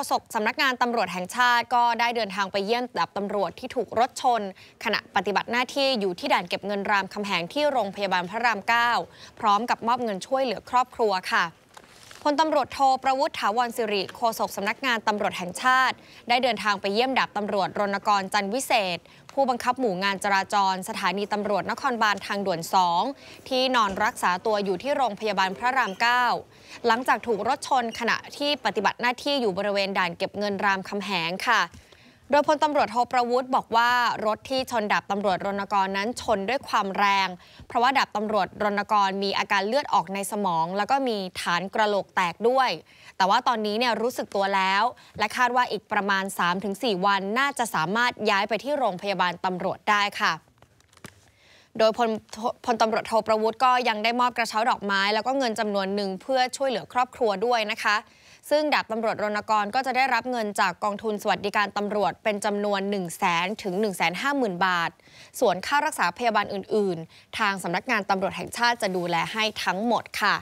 ฆษกสำนักงานตำรวจแห่งชาติก็ได้เดินทางไปเยี่ยมดับตำรวจที่ถูกรถชน ขณะปฏิบัติหน้าที่อยู่ที่ด่านเก็บเงินรามคำแหงที่โรงพยาบาลพระราม9พร้อมกับมอบเงินช่วยเหลือครอบครัวค่ะพลตำรวจโทประวุฒิถาวรสิริโฆษกสำนักงานตำรวจแห่งชาติ ได้เดินทางไปเยี่ยมดาบตำรวจรณกรจันวิเศษ ผู้บังคับหมู่งานจราจรสถานีตำรวจนครบาลทางด่วน 2 ที่นอนรักษาตัวอยู่ที่โรงพยาบาลพระราม 9 หลังจากถูกรถชนขณะที่ปฏิบัติหน้าที่อยู่บริเวณด่านเก็บเงินรามคำแหงค่ะโดยพลตำรวจโทประวุฒิบอกว่ารถที่ชนดับตำรวจรณกรนั้นชนด้วยความแรง เพราะว่าดับตำรวจรณกรมีอาการเลือดออกในสมอง แล้วก็มีฐานกระโหลกแตกด้วย แต่ว่าตอนนี้เนี่ยรู้สึกตัวแล้ว และคาดว่าอีกประมาณ 3-4 วันน่าจะสามารถย้ายไปที่โรงพยาบาลตำรวจได้ค่ะ โดยพลพลตำรวจโทประวุฒิก็ยังได้มอบกระเช้าดอกไม้แล้วก็เงินจำนวนหนึ่งเพื่อช่วยเหลือครอบครัวด้วยนะคะซึ่งดาบตำรวจรณกรก็จะได้รับเงินจากกองทุนสวัสดิการตำรวจเป็นจำนวน 1 0 0 0 0แสนถึง1 5 0 0 0 0 บาท ส่วนค่ารักษาพยาบาลอื่นๆ ทางสำนักงานตำรวจแห่งชาติจะดูแลให้ทั้งหมดค่ะ